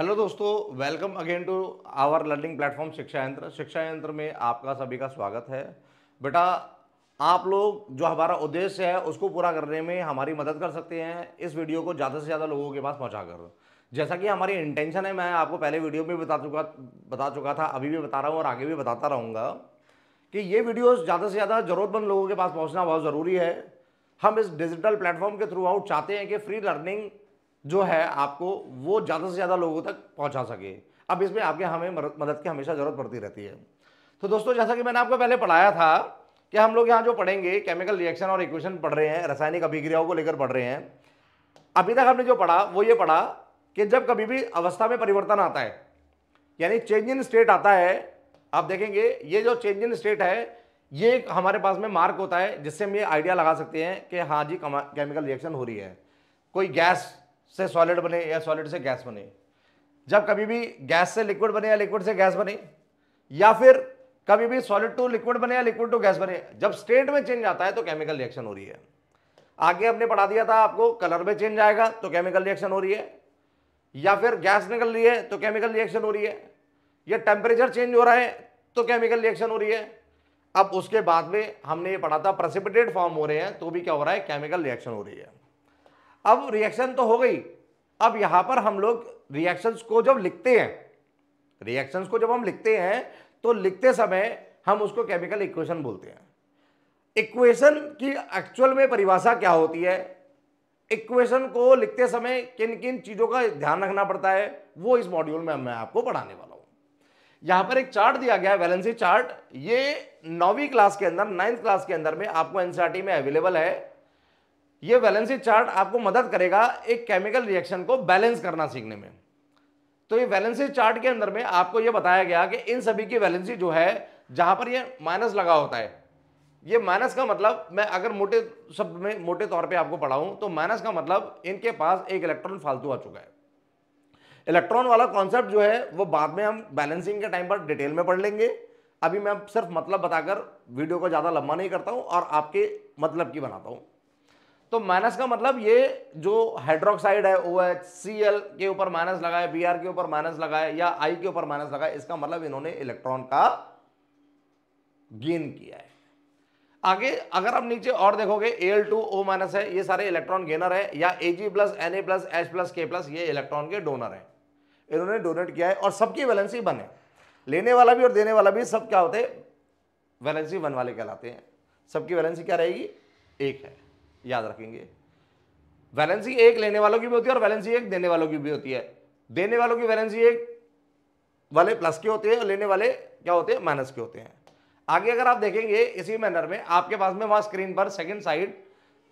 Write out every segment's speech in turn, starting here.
hello दोस्तों welcome again to our learning platform Shiksha Yantra शिक्षा यंत्र में आपका सभी का स्वागत है बेटा आप लोग जो हमारा उद्देश्य है उसको पूरा करने में हमारी मदद कर सकते हैं इस वीडियो को ज़्यादा से ज़्यादा लोगों के पास पहुँचा कर जैसा कि हमारी इंटेंशन है मैं आपको पहले वीडियो में बता चुका बता चुका था अभी भी बता रहा हूँ और आगे भी बताता रहूँगा कि ये वीडियो ज़्यादा से ज़्यादा ज़रूरतमंद लोगों के पास पहुँचना बहुत ज़रूरी है हम इस डिजिटल प्लेटफॉर्म के थ्रू आउट चाहते हैं कि फ्री लर्निंग जो है आपको वो ज़्यादा से ज़्यादा लोगों तक पहुँचा सके अब इसमें आपके हमें मदद की हमेशा ज़रूरत पड़ती रहती है तो दोस्तों जैसा कि मैंने आपको पहले पढ़ाया था कि हम लोग यहाँ जो पढ़ेंगे केमिकल रिएक्शन और इक्वेशन पढ़ रहे हैं रासायनिक अभिक्रियाओं को लेकर पढ़ रहे हैं अभी तक हमने जो पढ़ा वो ये पढ़ा कि जब कभी भी अवस्था में परिवर्तन आता है यानी चेंज इन स्टेट आता है आप देखेंगे ये जो चेंज इन स्टेट है ये हमारे पास में मार्क होता है जिससे हम ये आइडिया लगा सकते हैं कि हाँ जी केमिकल रिएक्शन हो रही है कोई गैस से सॉलिड बने या सॉलिड से गैस बने जब कभी भी गैस से लिक्विड बने या लिक्विड से गैस बने या फिर कभी भी सॉलिड टू लिक्विड बने या लिक्विड टू गैस बने जब स्टेट में चेंज आता है तो केमिकल रिएक्शन हो रही है आगे हमने पढ़ा दिया था आपको कलर में चेंज आएगा तो केमिकल रिएक्शन हो रही है या फिर गैस निकल रही है तो केमिकल रिएक्शन हो रही है या टेम्परेचर चेंज हो रहा है तो केमिकल रिएक्शन हो रही है अब उसके बाद में हमने ये पढ़ा था प्रेसिपिटेट फॉर्म हो रहे हैं तो भी क्या हो रहा है केमिकल रिएक्शन हो रही है अब रिएक्शन तो हो गई अब यहाँ पर हम लोग रिएक्शंस को जब लिखते हैं रिएक्शंस को जब हम लिखते हैं तो लिखते समय हम उसको केमिकल इक्वेशन बोलते हैं इक्वेशन की एक्चुअल में परिभाषा क्या होती है इक्वेशन को लिखते समय किन किन चीज़ों का ध्यान रखना पड़ता है वो इस मॉड्यूल में मैं आपको पढ़ाने वाला हूँ यहाँ पर एक चार्ट दिया गया वैलेंसी चार्ट ये नौवीं क्लास के अंदर नाइन्थ क्लास के अंदर में आपको एनसीआरटी e में अवेलेबल है ये बैलेंसी चार्ट आपको मदद करेगा एक केमिकल रिएक्शन को बैलेंस करना सीखने में तो ये वैलेंसी चार्ट के अंदर में आपको ये बताया गया कि इन सभी की वैलेंसी जो है जहाँ पर ये माइनस लगा होता है ये माइनस का मतलब मैं अगर मोटे शब्द में मोटे तौर पे आपको पढ़ाऊं तो माइनस का मतलब इनके पास एक इलेक्ट्रॉन फालतू आ चुका है इलेक्ट्रॉन वाला कॉन्सेप्ट जो है वो बाद में हम बैलेंसिंग के टाइम पर डिटेल में पढ़ लेंगे अभी मैं सिर्फ मतलब बताकर वीडियो को ज़्यादा लंबा नहीं करता हूँ और आपके मतलब की बनाता हूँ तो माइनस का मतलब ये जो हाइड्रोक्साइड है ओ एच सी एल के ऊपर माइनस लगाए बी आर के ऊपर माइनस लगाए या आई के ऊपर माइनस लगाए इसका मतलब इन्होंने इलेक्ट्रॉन का गेन किया है आगे अगर आप नीचे और देखोगे एल टू ओ माइनस है ये सारे इलेक्ट्रॉन गेनर है या A G plus N A plus H plus K plus ये इलेक्ट्रॉन के डोनर है इन्होंने डोनेट किया है और सबकी वैलेंसी बने है लेने वाला भी और देने वाला भी सब क्या होते हैं वैलेंसी वन वाले कहलाते हैं सबकी वैलेंसी क्या रहेगी एक है याद रखेंगे वैलेंसी एक लेने वालों की भी होती है और वैलेंसी एक देने वालों की भी होती है देने वालों की वैलेंसी एक वाले प्लस के होते हैं और लेने वाले क्या होते हैं माइनस के होते हैं आगे अगर आप देखेंगे इसी मैनर में आपके पास में वहां स्क्रीन पर सेकेंड साइड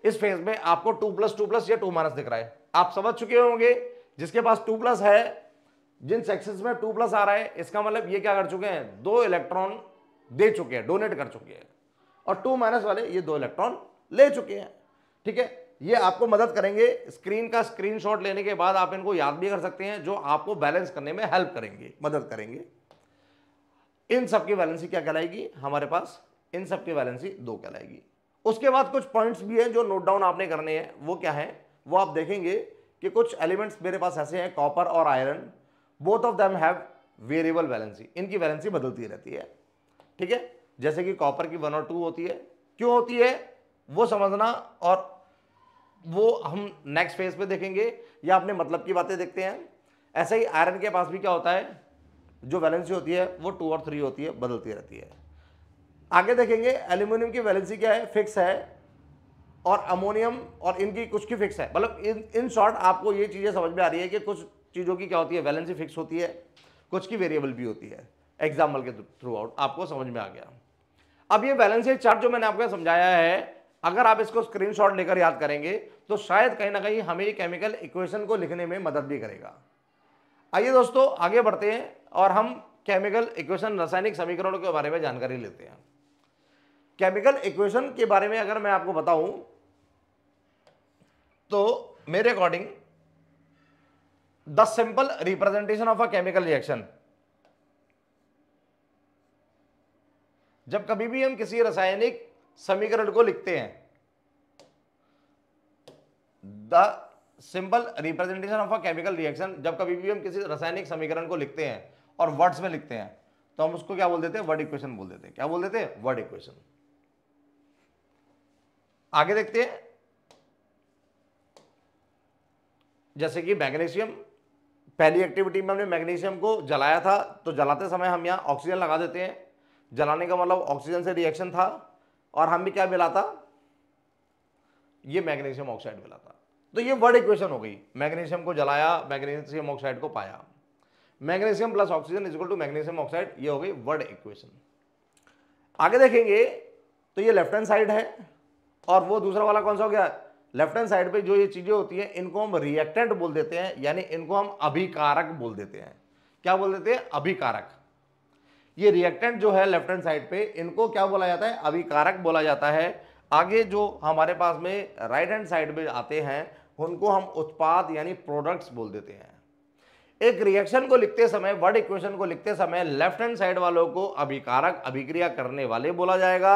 इस फेज में आपको टू प्लस टू प्लस या टू माइनस दिख रहा है आप समझ चुके होंगे जिसके पास टू प्लस है जिन सेक्सेस में टू प्लस आ रहा है इसका मतलब ये क्या कर चुके हैं दो इलेक्ट्रॉन दे चुके हैं डोनेट कर चुके हैं और टू माइनस वाले ये दो इलेक्ट्रॉन ले चुके हैं ठीक है ये आपको मदद करेंगे स्क्रीन का स्क्रीनशॉट लेने के बाद आप इनको याद भी कर सकते हैं जो आपको बैलेंस करने में हेल्प करेंगे मदद करेंगे इन सब की वैलेंसी क्या कहलाएगी हमारे पास इन सब की वैलेंसी दो कहलाएगी उसके बाद कुछ पॉइंट्स भी हैं जो नोट डाउन आपने करने हैं वो क्या है वो आप देखेंगे कि कुछ एलिमेंट्स मेरे पास ऐसे हैं कॉपर और iron both of them have variable valency इनकी वैलेंसी बदलती रहती है ठीक है जैसे कि कॉपर की वन और टू होती है क्यों होती है वो समझना और वो हम नेक्स्ट फेज पे देखेंगे या अपने मतलब की बातें देखते हैं ऐसे ही आयरन के पास भी क्या होता है जो वैलेंसी होती है वो टू और थ्री होती है बदलती रहती है आगे देखेंगे एल्यूमिनियम की वैलेंसी क्या है फिक्स है और अमोनियम और इनकी कुछ की फिक्स है मतलब इन इन शॉर्ट आपको ये चीज़ें समझ में आ रही है कि कुछ चीज़ों की क्या होती है वैलेंसी फिक्स होती है कुछ की वेरिएबल भी होती है एग्जाम्पल के थ्रू आउट आपको समझ में आ गया अब ये बैलेंस चार्ट जो मैंने आपको समझाया है अगर आप इसको स्क्रीनशॉट लेकर याद करेंगे तो शायद कहीं ना कहीं हमें केमिकल इक्वेशन को लिखने में मदद भी करेगा आइए दोस्तों आगे बढ़ते हैं और हम केमिकल इक्वेशन रासायनिक समीकरणों के बारे में जानकारी लेते हैं केमिकल इक्वेशन के बारे में अगर मैं आपको बताऊं तो मेरे according the simple representation of a chemical reaction जब कभी भी हम किसी रासायनिक समीकरण को लिखते हैं the simple representation of a chemical reaction जब कभी भी हम किसी रासायनिक समीकरण को लिखते हैं और वर्ड्स में लिखते हैं तो हम उसको क्या बोल देते हैं वर्ड इक्वेशन बोल देते हैं क्या बोल देते हैं वर्ड इक्वेशन आगे देखते हैं जैसे कि मैग्नीशियम पहली एक्टिविटी में हमने मैग्नीशियम को जलाया था तो जलाते समय हम यहाँ ऑक्सीजन लगा देते हैं जलाने का मतलब ऑक्सीजन से रिएक्शन था और हमें क्या मिला था ये मैग्नीशियम ऑक्साइड मिला था तो ये वर्ड इक्वेशन हो गई मैग्नीशियम को जलाया मैग्नीशियम ऑक्साइड को पाया magnesium plus oxygen is two magnesium oxide ये हो गई वर्ड इक्वेशन आगे देखेंगे तो ये लेफ्ट हैंड साइड है और वो दूसरा वाला कौन सा हो गया लेफ्ट हैंड साइड पे जो ये चीज़ें होती हैं इनको हम रिएक्टेंट बोल देते हैं यानी इनको हम अभिकारक बोल देते हैं क्या बोल देते हैं अभिकारक ये रिएक्टेंट जो है लेफ्ट हैंड साइड पे इनको क्या बोला जाता है अभिकारक बोला जाता है आगे जो हमारे पास में राइट हैंड साइड में आते हैं उनको हम उत्पाद यानी प्रोडक्ट्स बोल देते हैं एक रिएक्शन को लिखते समय वर्ड इक्वेशन को लिखते समय लेफ्ट हैंड साइड वालों को अभिकारक अभिक्रिया करने वाले बोला जाएगा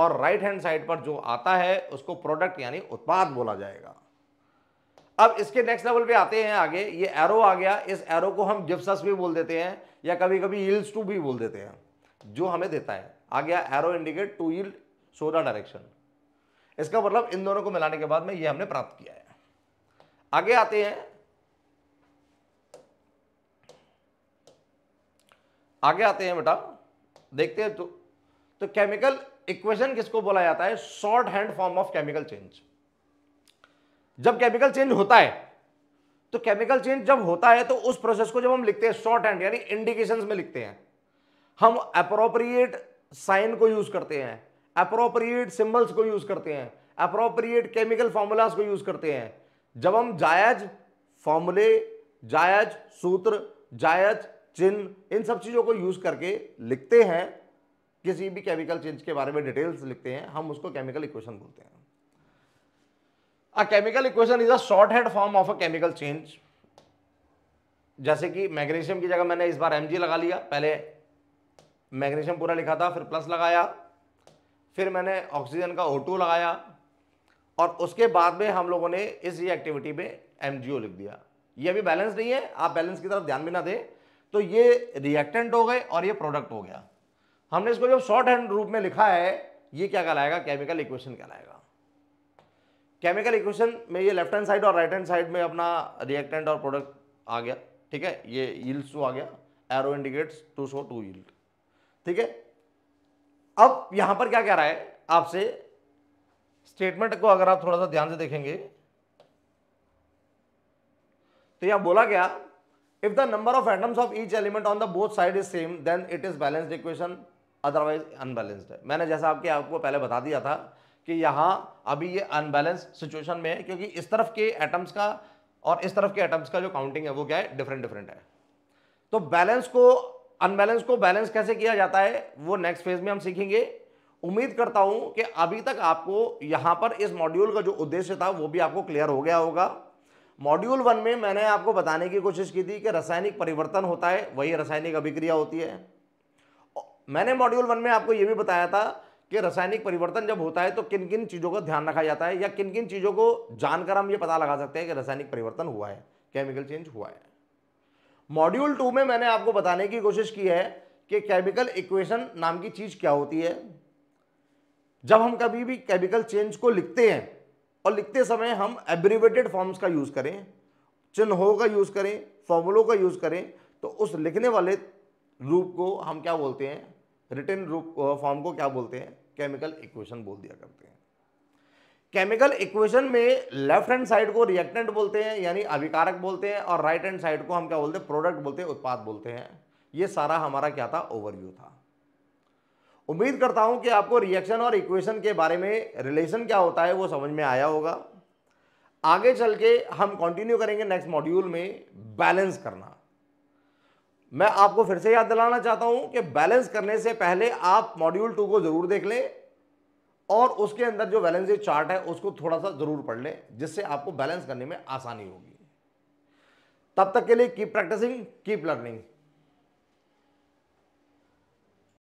और राइट हैंड साइड पर जो आता है उसको प्रोडक्ट यानी उत्पाद बोला जाएगा अब इसके नेक्स्ट लेवल पे आते हैं आगे ये एरो आ गया इस एरो को हम जिप्सस भी बोल देते हैं या कभी कभी हिल्स टू भी बोल देते हैं जो हमें देता है आ गया arrow indicate to yield so the direction इसका मतलब इन दोनों को मिलाने के बाद में ये हमने प्राप्त किया है आगे आते हैं आगे आते हैं बेटा देखते हैं तो तो केमिकल इक्वेशन किसको बोला जाता है short hand form of chemical change जब केमिकल चेंज होता है तो केमिकल चेंज जब होता है तो उस प्रोसेस को जब हम लिखते हैं शॉर्ट हैंड यानी इंडिकेशंस में लिखते हैं हम अप्रोप्रिएट साइन को यूज करते हैं अप्रोप्रिएट सिंबल्स को यूज करते हैं अप्रोप्रिएट केमिकल फॉर्मूलाज को यूज करते हैं जब हम जायज फॉर्मूले जायज सूत्र जायज चिन्ह इन सब चीज़ों को यूज करके लिखते हैं किसी भी केमिकल चेंज के बारे में डिटेल्स लिखते हैं हम उसको केमिकल इक्वेशन बोलते हैं a chemical equation is a short hand form of a chemical change जैसे कि मैग्नीशियम की जगह मैंने इस बार जी लगा लिया पहले मैग्नीशियम पूरा लिखा था फिर प्लस लगाया फिर मैंने ऑक्सीजन का टू लगाया और उसके बाद में हम लोगों ने इस एक्टिविटी में एम लिख दिया ये अभी बैलेंस नहीं है आप बैलेंस की तरफ ध्यान भी ना दें तो ये रिएक्टेंट हो गए और ये प्रोडक्ट हो गया हमने इसको जब शॉर्ट हैंड रूप में लिखा है ये क्या कहलाएगा केमिकल इक्वेशन कहलाएगा केमिकल इक्वेशन में ये लेफ्ट हैंड साइड और राइट हैंड साइड में अपना रिएक्टेंट और प्रोडक्ट आ गया ठीक है ये यील्ड्स तो आ गया arrow indicates to so to yield ठीक है अब यहाँ पर क्या कह रहा है आपसे स्टेटमेंट को अगर आप थोड़ा सा ध्यान से देखेंगे तो यहां बोला गया if the number of atoms of each element on the both side is same then it is balanced equation otherwise unbalanced है मैंने जैसा आपके आपको पहले बता दिया था कि यहाँ अभी ये अनबैलेंस सिचुएशन में है क्योंकि इस तरफ के एटम्स का और इस तरफ के एटम्स का जो काउंटिंग है वो क्या है डिफरेंट डिफरेंट है तो बैलेंस को अनबैलेंस को बैलेंस कैसे किया जाता है वो नेक्स्ट फेज में हम सीखेंगे उम्मीद करता हूं कि अभी तक आपको यहां पर इस मॉड्यूल का जो उद्देश्य था वो भी आपको क्लियर हो गया होगा मॉड्यूल वन में मैंने आपको बताने की कोशिश की थी कि रासायनिक परिवर्तन होता है वही रासायनिक अभिक्रिया होती है मैंने मॉड्यूल वन में आपको ये भी बताया था कि रासायनिक परिवर्तन जब होता है तो किन किन चीज़ों का ध्यान रखा जाता है या किन किन चीज़ों को जानकर हम ये पता लगा सकते हैं कि रासायनिक परिवर्तन हुआ है केमिकल चेंज हुआ है मॉड्यूल टू में मैंने आपको बताने की कोशिश की है कि केमिकल इक्वेशन नाम की चीज़ क्या होती है जब हम कभी भी केमिकल चेंज को लिखते हैं और लिखते समय हम एब्रीवेटेड फॉर्म्स का यूज़ करें चिन्हों का यूज़ करें फॉर्मुलों का यूज़ करें तो उस लिखने वाले रूप को हम क्या बोलते हैं रिटर्न रूप फॉर्म को क्या बोलते हैं केमिकल इक्वेशन बोल दिया करते हैं केमिकल इक्वेशन में लेफ्ट हैंड साइड को रिएक्टेंट बोलते हैं यानी अभिकारक बोलते हैं और राइट हैंड साइड को हम क्या बोलते हैं प्रोडक्ट बोलते हैं उत्पाद बोलते हैं ये सारा हमारा क्या था ओवरव्यू था उम्मीद करता हूं कि आपको रिएक्शन और इक्वेशन के बारे में रिलेशन क्या होता है वो समझ में आया होगा आगे चल के हम कंटिन्यू करेंगे नेक्स्ट मॉड्यूल में बैलेंस करना मैं आपको फिर से याद दिलाना चाहता हूं कि बैलेंस करने से पहले आप मॉड्यूल टू को ज़रूर देख लें और उसके अंदर जो बैलेंस चार्ट है उसको थोड़ा सा ज़रूर पढ़ लें जिससे आपको बैलेंस करने में आसानी होगी तब तक के लिए कीप प्रैक्टिसिंग कीप लर्निंग